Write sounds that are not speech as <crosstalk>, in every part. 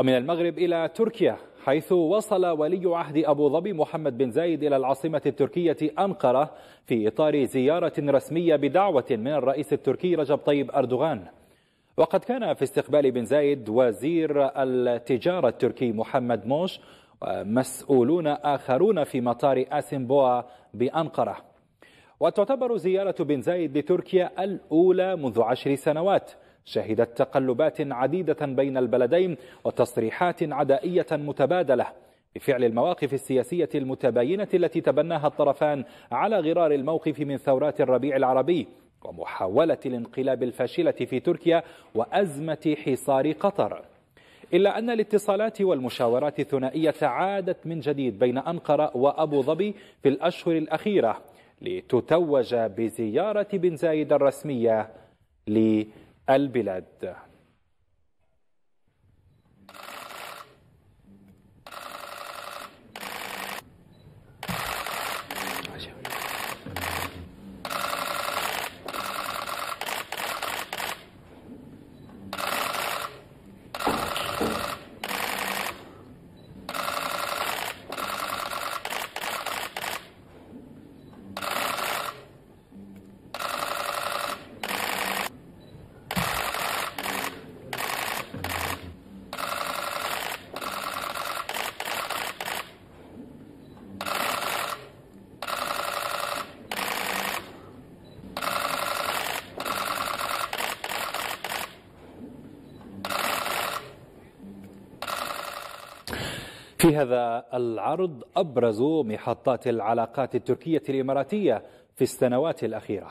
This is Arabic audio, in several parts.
ومن المغرب إلى تركيا حيث وصل ولي عهد أبو ظبي محمد بن زايد إلى العاصمة التركية أنقرة في إطار زيارة رسمية بدعوة من الرئيس التركي رجب طيب أردوغان وقد كان في استقبال بن زايد وزير التجارة التركي محمد موش ومسؤولون آخرون في مطار أسنبوا بأنقرة وتعتبر زيارة بن زايد لتركيا الأولى منذ عشر سنوات شهدت تقلبات عديدة بين البلدين وتصريحات عدائية متبادلة بفعل المواقف السياسية المتباينة التي تبناها الطرفان على غرار الموقف من ثورات الربيع العربي ومحاولة الانقلاب الفاشلة في تركيا وأزمة حصار قطر إلا أن الاتصالات والمشاورات الثنائية عادت من جديد بين أنقرة وأبو ظبي في الأشهر الأخيرة لتتوج بزيارة بن زايد الرسمية لتركيا البلاد في هذا العرض أبرز محطات العلاقات التركية الإماراتية في السنوات الأخيرة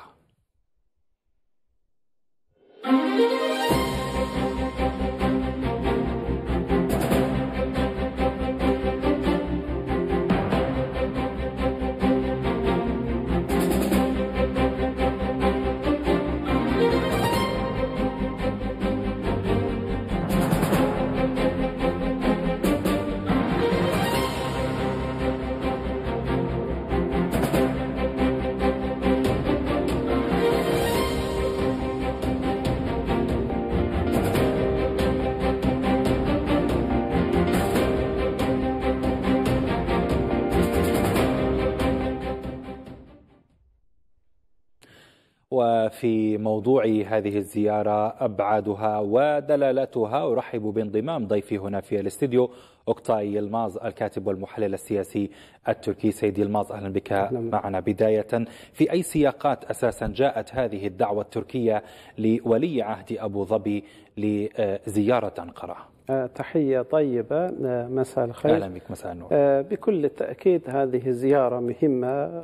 وفي موضوع هذه الزيارة أبعادها ودلالتها أرحب بانضمام ضيفي هنا في الاستديو أكتاي يلماز الكاتب والمحلل السياسي التركي سيدي يلماز أهلا بك أهلا. معنا بداية في أي سياقات أساسا جاءت هذه الدعوة التركية لولي عهد أبو ظبي لزيارة أنقرة آه، تحية طيبة آه، مساء الخير أهلا بك مساء النور آه، بكل تأكيد هذه زيارة مهمة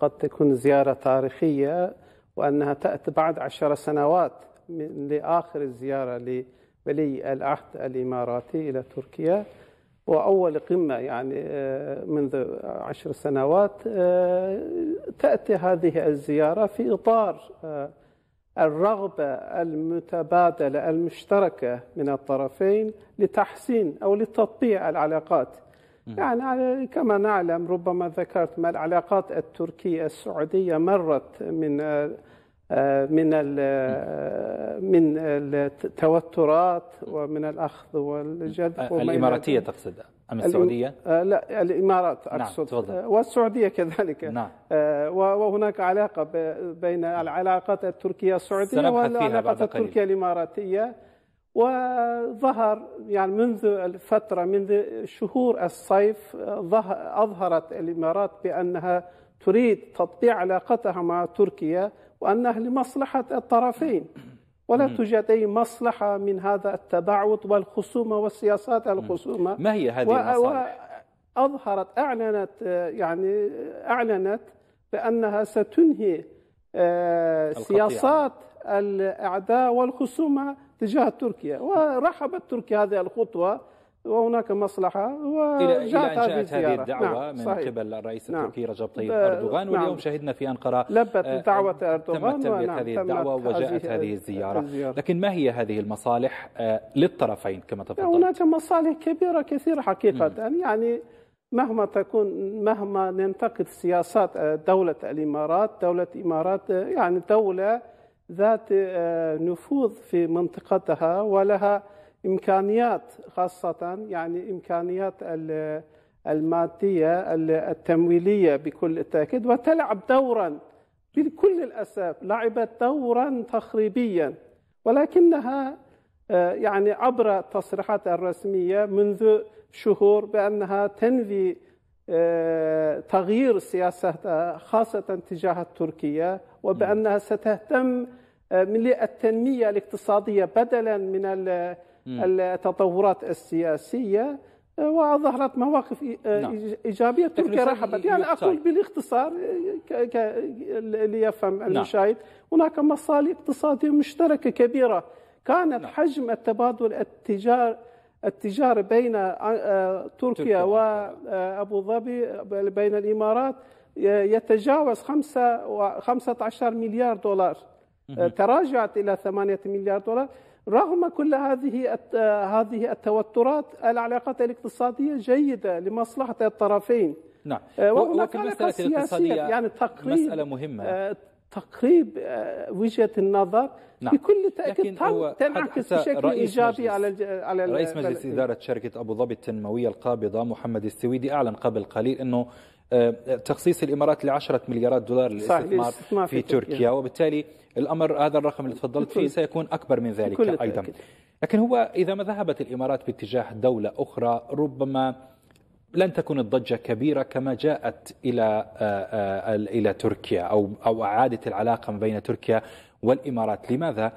قد تكون زيارة تاريخية وأنها تأتي بعد عشر سنوات لآخر الزيارة لولي العهد الإماراتي إلى تركيا وأول قمة يعني آه، منذ عشر سنوات آه، تأتي هذه الزيارة في إطار آه، الرغبة المتبادلة المشتركة من الطرفين لتحسين أو لتطبيع العلاقات يعني كما نعلم ربما ذكرت ما العلاقات التركية السعودية مرت من آه، آه، من آه، من التوترات ومن الأخذ والجذب الإماراتية تقصد أم السعودية؟ لا الإمارات نعم، أقصد نعم، تفضل. والسعودية كذلك نعم. وهناك علاقة بين العلاقات التركية السعودية والعلاقات التركية الإماراتية وظهر يعني منذ الفترة منذ شهور الصيف أظهرت الإمارات بأنها تريد تطبيع علاقتها مع تركيا وأنها لمصلحة الطرفين ولا توجد أي مصلحة من هذا التباعد والخصومة والسياسات الخصومة ما هي هذه المصالح؟ أظهرت أعلنت يعني أعلنت بأنها ستنهي آه، سياسات الأعداء والخصومة تجاه تركيا ورحبت تركيا هذه الخطوة وهناك مصلحة إلى ان هذه, هذه الدعوة نعم. من صحيح. قبل الرئيس نعم. التركي رجب طيب أردوغان نعم. واليوم شهدنا في أنقرة لبت آه، دعوة أردوغان تمت تلبية نعم. هذه الدعوة وجاءت هذه الزيارة. الزيارة لكن ما هي هذه المصالح آه، للطرفين كما تفضلت هناك مصالح كبيرة كثيرة حقيقة مم. يعني مهما تكون مهما ننتقد سياسات آه، دولة الإمارات دولة الإمارات يعني دولة ذات آه، نفوذ في منطقتها ولها امكانيات خاصه يعني امكانيات الماديه التمويليه بكل تاكيد وتلعب دورا بكل الاسف لعبت دورا تخريبيا ولكنها آه، يعني عبر التصريحات الرسميه منذ شهور بانها تنفي تغيير سياستها خاصة تجاه تركيا وبأنها ستهتم للتنمية آه، الاقتصادية بدلا من التطورات السياسية آه، وأظهرت مواقف آه، نعم. إيجابية تركيا رحبت يعني أقول بالاختصار ليفهم نعم. المشاهد هناك مصالح اقتصادية مشتركة كبيرة كانت نعم. حجم التبادل التجاري التجارة بين آه، آه، تركيا وأبو آه، ظبي بين الإمارات يتجاوز 15 مليار دولار تراجعت إلى 8 مليار دولار رغم كل هذه هذه التوترات العلاقات الاقتصادية جيدة لمصلحة الطرفين نعم وهناك علاقة الاقتصاديه يعني تقريب مسألة مهمة تقريب آه، وجهه النظر نعم. بكل تاكيد تنعكس بشكل ايجابي على على رئيس مجلس اداره شركه ابو ظبي التنمويه القابضه محمد السويدي اعلن قبل قليل انه آه، تخصيص الامارات ل 10 مليارات دولار للاستثمار في, في تركيا يعني. وبالتالي الامر هذا الرقم اللي تفضلت فيه سيكون اكبر من ذلك ايضا لكن هو اذا ما ذهبت الامارات باتجاه دوله اخرى ربما لن تكون الضجة كبيرة كما جاءت إلى آه، آه، إلى تركيا أو أو أعادت العلاقة بين تركيا والإمارات لماذا؟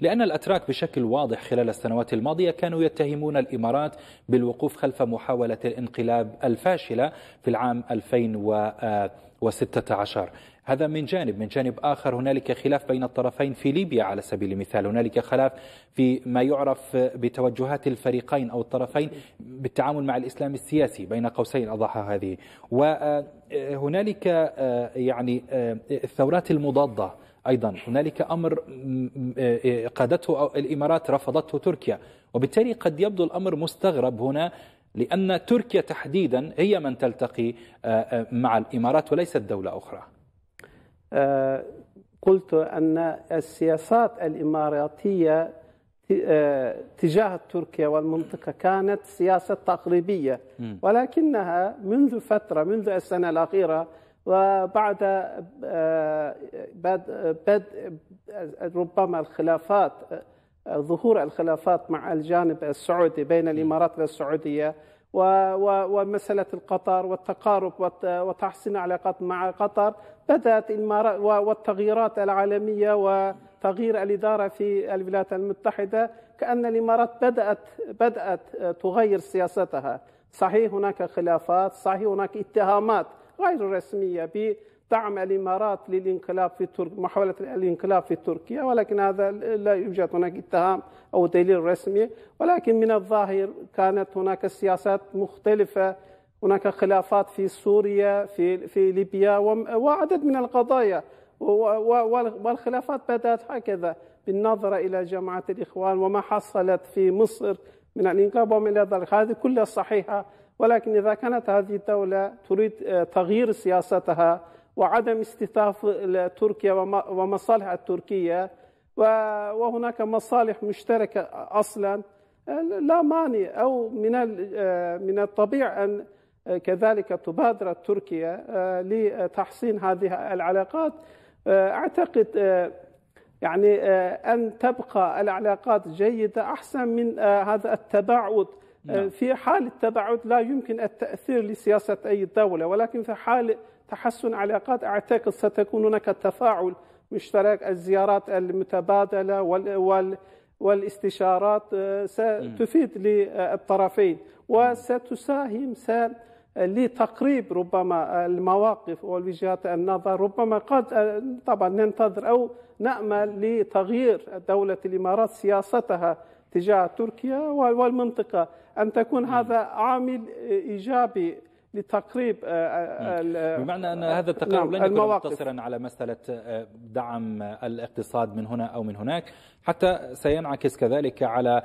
لأن الأتراك بشكل واضح خلال السنوات الماضية كانوا يتهمون الإمارات بالوقوف خلف محاولة الانقلاب الفاشلة في العام 2016 هذا من جانب من جانب آخر هنالك خلاف بين الطرفين في ليبيا على سبيل المثال هنالك خلاف في ما يعرف بتوجهات الفريقين أو الطرفين بالتعامل مع الإسلام السياسي بين قوسين أضحى هذه وهنالك آه، آه، يعني آه، الثورات المضادة أيضا هنالك أمر إيه، قادته الإمارات رفضته تركيا وبالتالي قد يبدو الأمر مستغرب هنا لأن تركيا تحديدا هي من تلتقي آه، آه، مع الإمارات وليست دولة أخرى آه، قلت أن السياسات الإماراتية تجاه تركيا والمنطقة كانت سياسة تقريبية ولكنها منذ فترة منذ السنة الأخيرة وبعد آه، بدء آه، ربما الخلافات آه، ظهور الخلافات مع الجانب السعودي بين الامارات والسعوديه ومساله القطر والتقارب وتحسين علاقات مع قطر بدات والتغييرات العالميه وتغيير الاداره في الولايات المتحده كان الامارات بدات بدات تغير سياستها صحيح هناك خلافات صحيح هناك اتهامات غير رسمية بدعم الإمارات للانقلاب في تركيا محاولة الانقلاب في تركيا ولكن هذا لا يوجد هناك اتهام أو دليل رسمي ولكن من الظاهر كانت هناك سياسات مختلفة هناك خلافات في سوريا في في ليبيا وعدد من القضايا والخلافات بدات هكذا بالنظره الى جماعه الاخوان وما حصلت في مصر من الانقلاب وما الى ذلك هذه كلها صحيحه ولكن إذا كانت هذه الدولة تريد آه، تغيير سياستها وعدم استهداف تركيا ومصالح التركية وهناك مصالح مشتركة أصلا آه، لا مانع أو من آه، من الطبيعي أن كذلك تبادر تركيا لتحسين هذه العلاقات أعتقد يعني أن تبقى العلاقات جيدة أحسن من هذا التباعد آه، نعم. في حال التباعد لا يمكن التأثير لسياسة أي دولة ولكن في حال تحسن علاقات أعتقد ستكون هناك تفاعل مشترك الزيارات المتبادلة وال والاستشارات آه، ستفيد للطرفين وستساهم لتقريب ربما المواقف والوجهات النظر ربما قد آه، طبعا ننتظر أو نأمل لتغيير دولة الإمارات سياستها تجاه تركيا والمنطقة أن تكون هذا عامل إيجابي لتقريب آه، آه، آه، بمعنى ان هذا التقارب نعم لن يكون مقتصرا على مساله دعم الاقتصاد من هنا او من هناك حتى سينعكس كذلك على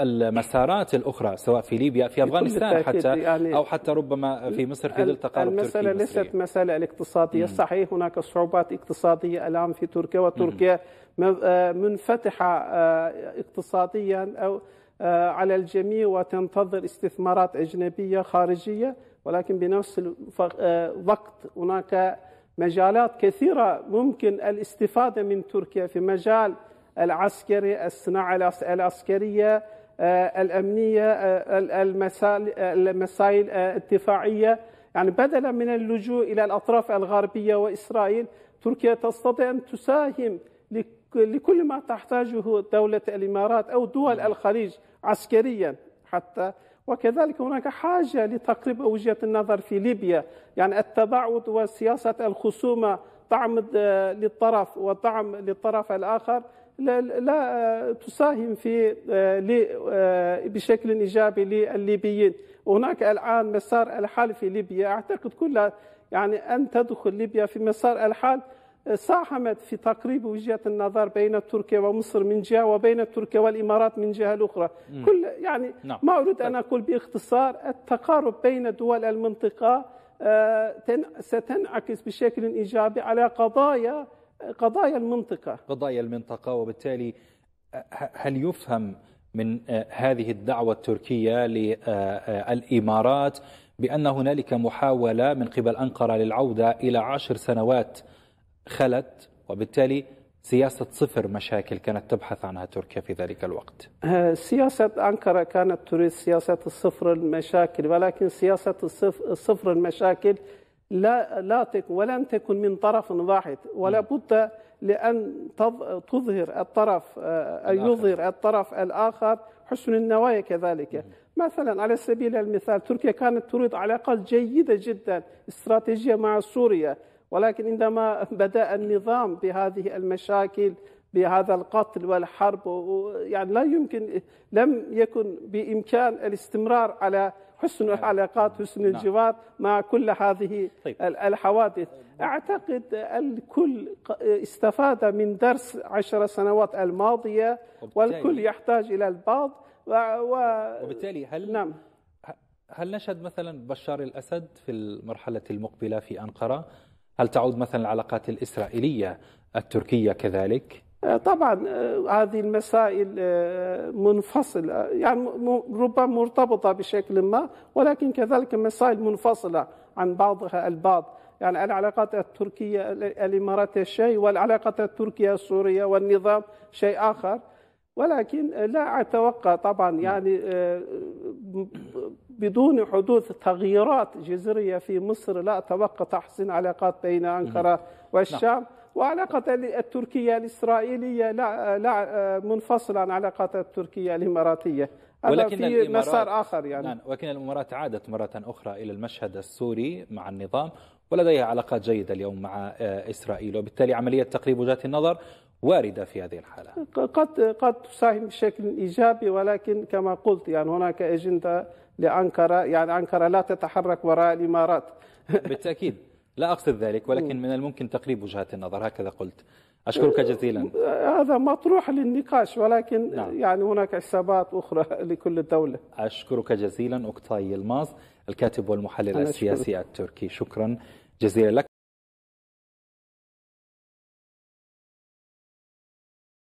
المسارات الاخرى سواء في ليبيا في افغانستان حتى يعني او حتى ربما في مصر في ظل تقارب المساله ليست مساله الاقتصاديه صحيح هناك صعوبات اقتصاديه الان في تركيا وتركيا منفتحه اقتصاديا او آه، على الجميع وتنتظر استثمارات أجنبية خارجية ولكن بنفس الوقت آه، هناك مجالات كثيرة ممكن الاستفادة من تركيا في مجال العسكري الصناعة العسكرية آه، الأمنية المسائل الدفاعية يعني بدلا من اللجوء إلى الأطراف الغربية وإسرائيل تركيا تستطيع أن تساهم لكل ما تحتاجه دولة الإمارات أو دول نعم. الخليج عسكريا حتى وكذلك هناك حاجة لتقريب وجهة النظر في ليبيا يعني التباعد وسياسة الخصومة دعم للطرف ودعم للطرف الآخر لا, لا تساهم في آه، آه، بشكل إيجابي للليبيين هناك الآن مسار الحل في ليبيا أعتقد كلها يعني أن تدخل ليبيا في مسار الحل ساهمت في تقريب وجهة النظر بين تركيا ومصر من جهة وبين تركيا والإمارات من جهة اخرى كل يعني نعم. ما أريد أن طيب. أقول باختصار التقارب بين دول المنطقة آه، ستنعكس بشكل إيجابي على قضايا قضايا المنطقة قضايا المنطقة وبالتالي آه، هل يفهم من آه، هذه الدعوة التركية للإمارات بأن هنالك محاولة من قبل أنقرة للعودة إلى عشر سنوات خلت وبالتالي سياسة صفر مشاكل كانت تبحث عنها تركيا في ذلك الوقت آه، سياسة أنقرة كانت تريد سياسة الصفر المشاكل ولكن سياسة الصفر المشاكل لا لا تكون ولن تكن من طرف واحد ولا بد لأن تظهر الطرف أن آه، يظهر الطرف الآخر حسن النوايا كذلك مثلا على سبيل المثال تركيا كانت تريد علاقات جيدة جدا استراتيجية مع سوريا ولكن عندما بدأ النظام بهذه المشاكل بهذا القتل والحرب يعني لا يمكن لم يكن بإمكان الاستمرار على حسن نعم. العلاقات حسن نعم. الجوار مع كل هذه طيب. الحوادث أعتقد الكل استفاد من درس عشر سنوات الماضية والكل يحتاج إلى البعض و... وبالتالي هل نعم. هل نشهد مثلا بشار الأسد في المرحلة المقبلة في أنقرة هل تعود مثلا العلاقات الإسرائيلية التركية كذلك؟ آه، طبعا آه، هذه المسائل آه، منفصلة يعني ربما مرتبطة بشكل ما ولكن كذلك مسائل منفصلة عن بعضها البعض يعني العلاقات التركية الإمارات شيء والعلاقات التركية السورية والنظام شيء آخر ولكن لا أتوقع طبعا يعني بدون حدوث تغييرات جذرية في مصر لا أتوقع تحسين علاقات بين أنقرة نعم. والشام وعلاقة التركية الإسرائيلية لا, لا منفصلة عن علاقات التركية الإماراتية ولكن في مسار آخر يعني نعم ولكن الإمارات عادت مرة أخرى إلى المشهد السوري مع النظام ولديها علاقات جيدة اليوم مع آه، إسرائيل وبالتالي عملية تقريب وجهات النظر واردة في هذه الحالة قد قد تساهم بشكل إيجابي ولكن كما قلت يعني هناك أجندة لأنقرة يعني أنقرة لا تتحرك وراء الإمارات <laughs> بالتأكيد لا أقصد ذلك ولكن من الممكن تقريب وجهات النظر هكذا قلت أشكرك أه، جزيلا هذا مطروح للنقاش ولكن نعم. يعني هناك حسابات أخرى <laughs> لكل دولة أشكرك جزيلا أكتاي الماز الكاتب والمحلل السياسي التركي شكرا جزيلا لك